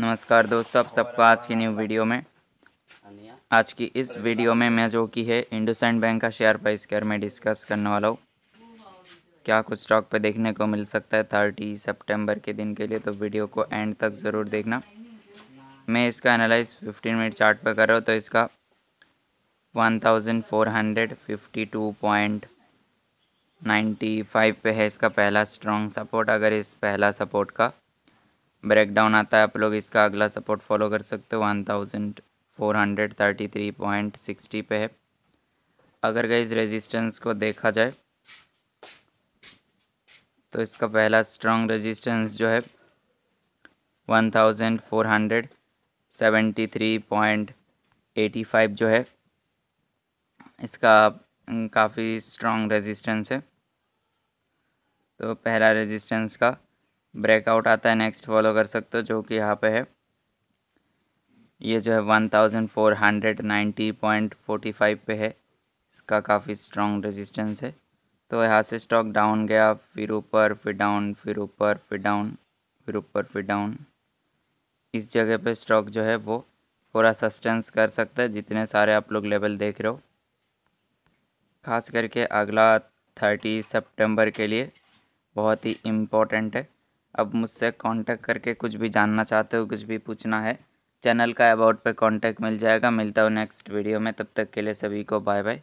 नमस्कार दोस्तों आप सबको आज की न्यू वीडियो में आज की इस वीडियो में मैं जो कि है इंडोसैंड बैंक का शेयर प्राइस केयर में डिस्कस करने वाला हूँ क्या कुछ स्टॉक पे देखने को मिल सकता है थर्टी सितंबर के दिन के लिए तो वीडियो को एंड तक ज़रूर देखना मैं इसका एनालाइज 15 मिनट चार्ट पे कर रहा हूँ तो इसका 1452.95 पे है इसका पहला स्ट्रॉन्ग सपोर्ट अगर इस पहला सपोर्ट का ब्रेकडाउन आता है आप लोग इसका अगला सपोर्ट फॉलो कर सकते हो one thousand four hundred thirty three point sixty पे है अगर गई रेजिस्टेंस को देखा जाए तो इसका पहला स्ट्रॉन्ग रेजिस्टेंस जो है one thousand four hundred seventy three point eighty five जो है इसका काफ़ी स्ट्रॉन्ग रेजिस्टेंस है तो पहला रेजिस्टेंस का ब्रेकआउट आता है नेक्स्ट फॉलो कर सकते हो जो कि यहाँ पे है ये जो है one thousand four hundred ninety point forty five पे है इसका काफ़ी स्ट्रॉन्ग रेजिस्टेंस है तो यहाँ से स्टॉक डाउन गया फिर ऊपर फिर डाउन फिर ऊपर फिर डाउन फिर ऊपर फिर डाउन इस जगह पे स्टॉक जो है वो पूरा सस्टेंस कर सकता है जितने सारे आप लोग लेवल देख रहे हो खास करके अगला थर्टी सेप्टेम्बर के लिए बहुत ही इम्पोर्टेंट है अब मुझसे कांटेक्ट करके कुछ भी जानना चाहते हो कुछ भी पूछना है चैनल का अबाउट पे कांटेक्ट मिल जाएगा मिलता हूँ नेक्स्ट वीडियो में तब तक के लिए सभी को बाय बाय